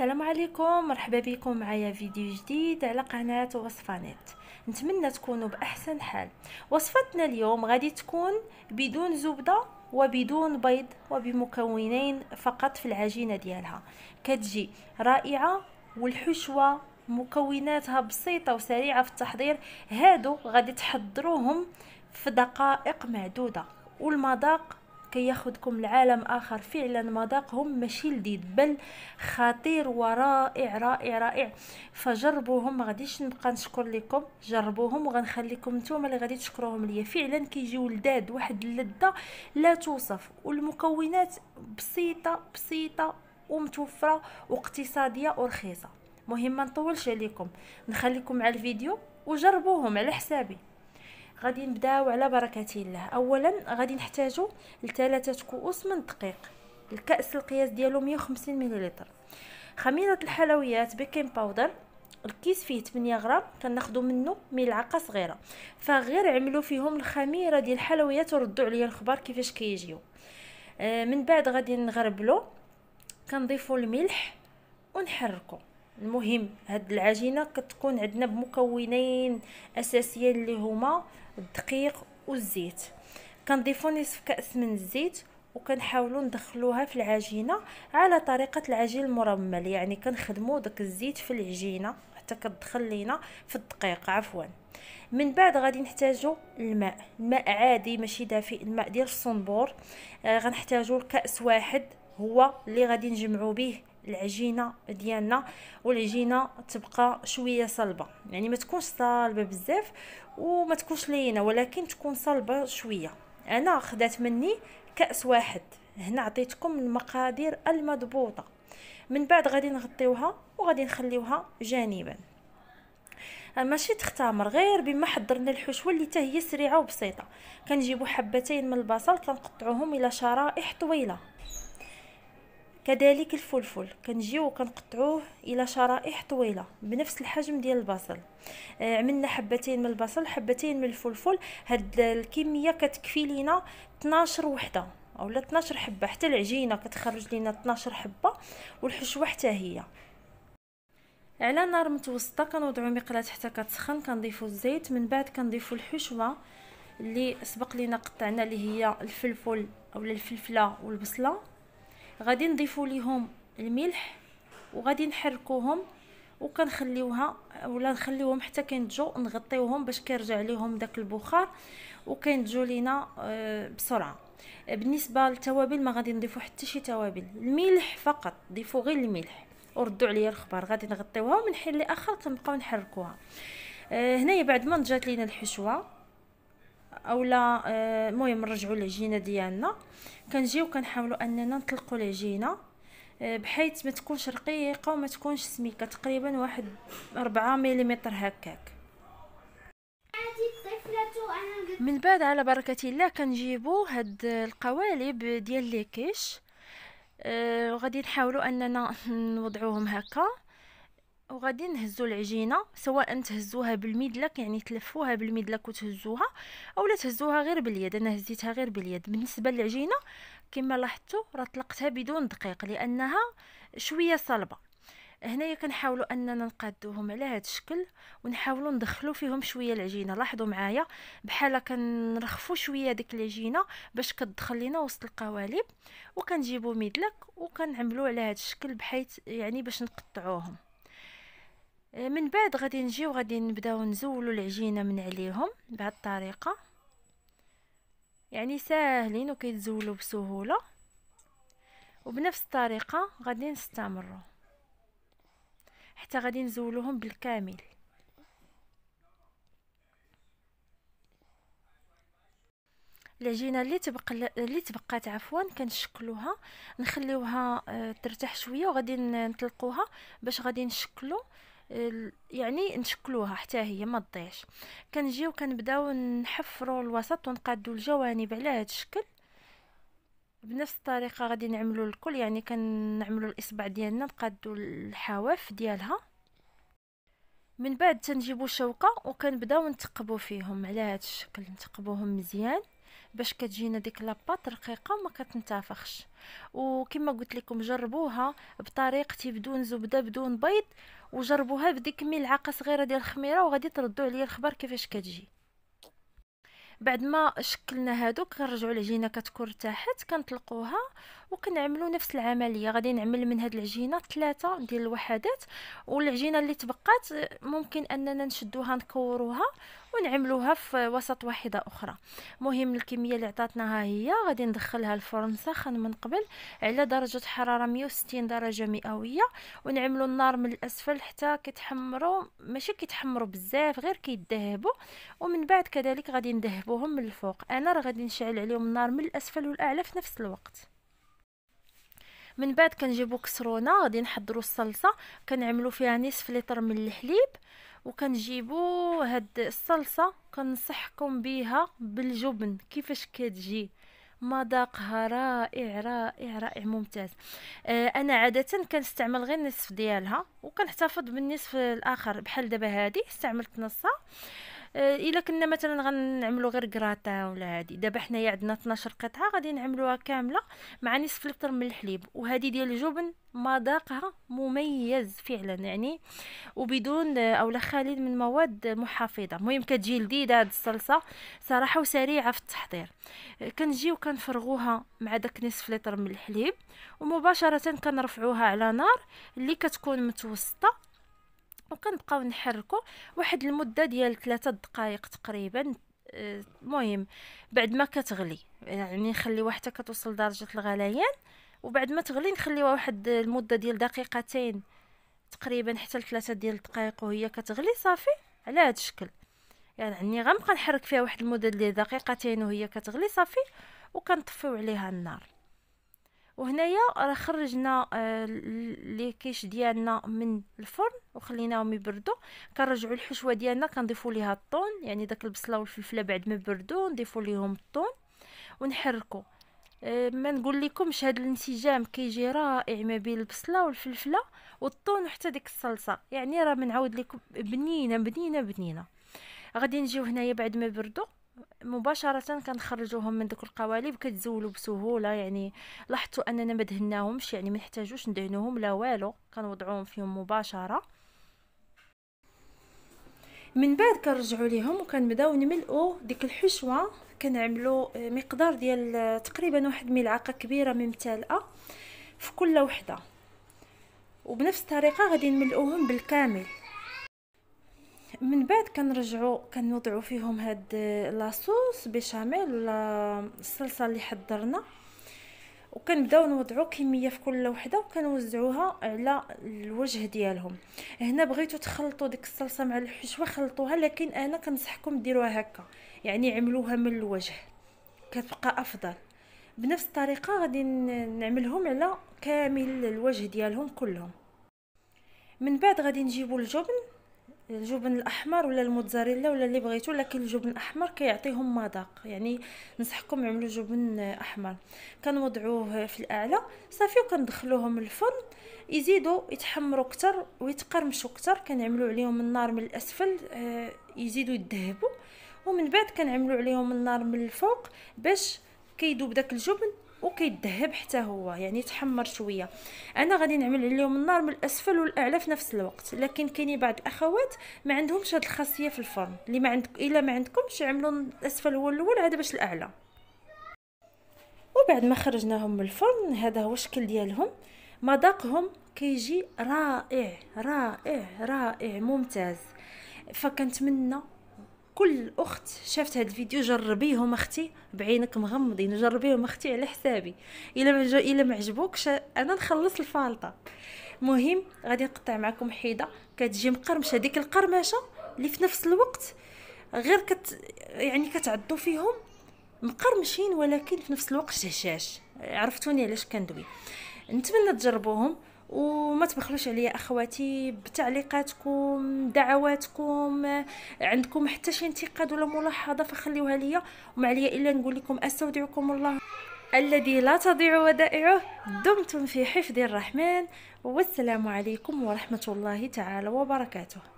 السلام عليكم مرحبا بكم معايا فيديو جديد على قناة وصفة نت نتمنى تكونوا بأحسن حال وصفتنا اليوم غادي تكون بدون زبدة وبدون بيض وبمكونين فقط في العجينة ديالها كتجي رائعة والحشوة مكوناتها بسيطة وسريعة في التحضير هادو غادي تحضروهم في دقائق معدودة والمذاق كي ياخذكم لعالم اخر فعلا مذاقهم ماشي لذيذ بل خطير ورائع رائع رائع فجربوهم ما غاديش نبقى نشكر لكم جربوهم وغنخليكم نتوما اللي غادي تشكروهم ليا فعلا كيجيو لذاد واحد اللذه لا توصف والمكونات بسيطه بسيطه ومتوفره واقتصاديه ورخيصه مهم ما نطولش عليكم نخليكم مع الفيديو وجربوهم على حسابي غادي نبداو على بركه الله اولا غادي نحتاجو لثلاثه كؤوس من الدقيق الكاس القياس ديالو 150 مليلتر خميره الحلويات بيكنج باودر الكيس فيه 8 غرام كناخذوا منه ملعقه صغيره فغير عملوا فيهم الخميره ديال الحلويات وردوا عليا الخبر كيفاش كيجيو آه، من بعد غادي نغربلو كنضيفوا الملح ونحركو المهم هاد العجينه كتكون عندنا بمكونين اساسيين اللي هما الدقيق والزيت كنضيفو نصف كاس من الزيت وكنحاولوا ندخلوها في العجينه على طريقه العجين المرمل يعني كنخدموا داك الزيت في العجينه حتى كتدخل لينا في الدقيق عفوا من بعد غادي نحتاجو الماء الماء عادي ماشي دافئ الماء ديال الصنبور آه غنحتاجو كاس واحد هو اللي غادي نجمعو به العجينه ديالنا والعجينه تبقى شويه صلبه يعني ما تكونش صلبه بزاف وما تكونش لينه ولكن تكون صلبه شويه انا خدات مني كاس واحد هنا عطيتكم المقادير المضبوطه من بعد غادي نغطيوها وغادي نخليوها جانبا أه، ماشي تختامر غير بما حضرنا الحشوه اللي حتى هي سريعه وبسيطه كنجيبو حبتين من البصل كنقطعوهم الى شرائح طويله كذلك الفلفل كنجيو وكنقطعوه الى شرائح طويله بنفس الحجم ديال البصل آه، عملنا حبتين من البصل حبتين من الفلفل هاد الكميه كتكفي لينا 12 وحده اولا 12 حبه حتى العجينه كتخرج لينا 12 حبه والحشوه حتى هي على نار متوسطه كنوضعو مقلاة حتى كتسخن كنضيفو الزيت من بعد كنضيفو الحشوه اللي سبق لينا قطعنا اللي هي الفلفل اولا الفلفله والبصله غادي نضيفو ليهم الملح وغادي نحركوهم وكنخليوها ولا نخليوهم حتى كينتجو نغطيوهم باش كيرجع ليهم داك البخار وكينتجو لينا آه، بسرعه بالنسبه للتوابل ما غادي نضيفو حتى شي توابل الملح فقط ضيفو غير الملح وردوا عليا الخبار غادي نغطيوها ومن حين لاخر كنبقاو نحركوها آه، هنايا بعد ما نجات لينا الحشوه اولا آه، المهم نرجعوا العجينه ديالنا كنجيو كنحاولوا اننا نطلقوا العجينه آه، بحيث ما تكونش رقيقه وما تكونش سميكه تقريبا واحد 4 ملم هكاك من بعد على بركه الله كنجيبو هاد القوالب ديال ليكيش آه، وغادي نحاولوا اننا نوضعوهم هكا وغادي نهزو العجينه سواء تهزوها بالمدلك يعني تلفوها بالمدلك وتهزوها اولا تهزوها غير باليد انا هزيتها غير باليد بالنسبه للعجينه كما لاحظتوا راه طلقتها بدون دقيق لانها شويه صلبه هنايا كنحاولوا اننا نقادوهم على هذا الشكل ونحاولوا ندخلوا فيهم شويه العجينه لاحظوا معايا بحال كنرخفوا شويه ديك العجينه باش كتدخل لينا وسط القوالب وكنجيبوا مدلك وكنعملوا على هذا الشكل بحيث يعني باش نقطعوهم آه، من بعد غادي نجيو وغادي نبداو نزولو العجينه من عليهم بهاد الطريقه يعني ساهلين وكيتزولوا بسهوله وبنفس الطريقه غادي نستمروا حتى غادي نزولوهم بالكامل العجينه اللي تبقى اللي تبقات عفوا كنشكلوها نخليوها آه، ترتاح شويه وغادي نطلقوها باش غادي نشكلو يعني نشكلوها حتى هي ما تضيعش كنجيو كنبداو نحفروا الوسط ونقادو الجوانب على هذا الشكل بنفس الطريقه غادي نعملو الكل يعني كنعملو الاصبع ديالنا نقادو الحواف ديالها من بعد تنجيبو شوكه وكنبداو نتقبو فيهم على هذا الشكل نتقبوهم مزيان باش كتجينا ديك لاباط رقيقه وما كتنتفخش وكما قلت لكم جربوها بطريقتي بدون زبده بدون بيض وجربوها بديك ملعقه صغيره ديال الخميره وغادي تردوا عليا الخبر كيفاش كتجي بعد ما شكلنا هادوك كنرجعوا العجينه كتكون ارتاحت كنطلقوها وكنعملوا نفس العمليه غادي نعمل من هذه العجينه ثلاثه ديال الوحدات والعجينه اللي تبقات ممكن اننا نشدوها نكوروها ونعملوها في وسط واحده اخرى مهم الكميه اللي عطاتنا ها هي غادي ندخلها الفرن ساخن من قبل على درجه حراره 160 درجه مئويه ونعملوا النار من الاسفل حتى كيتحمروا ماشي كيتحمروا بزاف غير كيذهبوا ومن بعد كذلك غادي ندهبوهم من الفوق انا راه غادي نشعل عليهم النار من الاسفل والاعلى في نفس الوقت من بعد كنجيبو كسرونه غادي نحضرو الصلصه كنعملو فيها نصف لتر من الحليب وكنجيبو هاد الصلصه كنصحكم بيها بالجبن كيفاش كتجي مذاقها رائع رائع رائع ممتاز آه انا عاده كنستعمل غير النصف ديالها وكنحتفظ بالنصف الاخر بحال دابا هذه استعملت نصها آه، الا كنا مثلا غنعملو غير كراتا ولا هادي دابا حنايا عندنا 12 قطعه غادي نعملوها كامله مع نصف لتر من الحليب وهذه ديال الجبن مذاقها مميز فعلا يعني وبدون آه، اولا خالي من مواد محافظه المهم كتجي لذيذه هاد الصلصه صراحه وسريعه في التحضير آه، كنجيو كنفرغوها مع داك نصف لتر من الحليب ومباشره كنرفعوها على نار اللي كتكون متوسطه وكنبقاو نحركو واحد المده ديال 3 دقائق تقريبا آه، المهم بعد ما كتغلي يعني نخليوها حتى كتوصل درجه الغليان وبعد ما تغلي نخليوها واحد المده ديال دقيقتين تقريبا حتى لثلاثه ديال الدقائق وهي كتغلي صافي على هذا الشكل يعني غنبقى نحرك فيها واحد المده ديال دقيقتين وهي كتغلي صافي وكنطفيو عليها النار وهنايا راه خرجنا اللي آه، كيش ديالنا من الفرن وخليناهم يبردوا كنرجعوا الحشوه ديالنا كنضيفوا ليها الطون يعني داك البصله والفلفله بعد ما بردوا نضيفوا ليهم الطون ونحركوا آه، ما نقول لكمش هذا الانسجام كيجي رائع ما بين البصله والفلفله والطون وحتى ديك الصلصه يعني راه منعاود لكم بنينه بنينه بنينه غادي نجيو هنايا بعد ما بردوا مباشره كنخرجوهم من دوك القوالب كتزولوا بسهوله يعني لاحظتوا اننا ما دهناهمش يعني ما نحتاجوش ندهنوهم لا والو كنوضعوهم فيهم مباشره من بعد كنرجعوا ليهم وكنبداو نملؤوا ديك الحشوه كنعملوا آه، مقدار ديال آه، تقريبا واحد ملعقه كبيره ممتلئه في كل وحده وبنفس الطريقه غادي نملؤوهم بالكامل من بعد كنرجعوا كنوضعوا فيهم هاد آه، لاصوص بيشاميل ولا الصلصه اللي حضرنا وكنبداو نوضعو كميه في كل وحده وكنوزعوها على الوجه ديالهم هنا بغيتو تخلطوا ديك الصلصه مع الحشوه خلطوها لكن انا كنصحكم ديروها هكا يعني عملوها من الوجه كتبقى افضل بنفس الطريقه غادي نعملهم على كامل الوجه ديالهم كلهم من بعد غادي نجيبو الجبن الجبن الاحمر ولا الموتزاريلا ولا اللي بغيتو لكن الجبن الاحمر كيعطيهم مذاق يعني نصحكم عملوا جبن احمر كنوضعوه في الاعلى صافي وكندخلوهم الفرن يزيدوا يتحمروا اكثر ويتقرمشوا اكثر كنعملوا عليهم النار من الاسفل آه، يزيدوا يذهبوا ومن بعد كنعملوا عليهم النار من الفوق باش كيدوب داك الجبن وكيذهب حتى هو يعني تحمر شويه انا غادي نعمل عليهم النار من الاسفل والاعلى في نفس الوقت لكن كاينين بعض الاخوات ما عندهمش هذه الخاصيه في الفرن اللي ما عندك الا ما عندكمش عملوا الاسفل هو الاول عاد باش الاعلى وبعد ما خرجناهم من الفرن هذا هو الشكل ديالهم مذاقهم كيجي رائع رائع رائع ممتاز فكنتمنى كل اخت شافت هاد الفيديو جربيهم اختي بعينك مغمضين جربيهم اختي على حسابي الا ما الا ما عجبوكش انا نخلص الفالطه مهم غادي نقطع معكم حيده كتجي مقرمشه ديك القرمشه اللي في نفس الوقت غير كت يعني كتعضو فيهم مقرمشين ولكن في نفس الوقت هشاش عرفتوني علاش كندوي نتمنى تجربوهم وما تبخلوش عليا اخواتي بتعليقاتكم دعواتكم عندكم حتى شي انتقاد ولا ملاحظه فخليوها ليا وما عليا الا نقول لكم استودعكم الله الذي لا تضيع ودائعه دمتم في حفظ الرحمن والسلام عليكم ورحمه الله تعالى وبركاته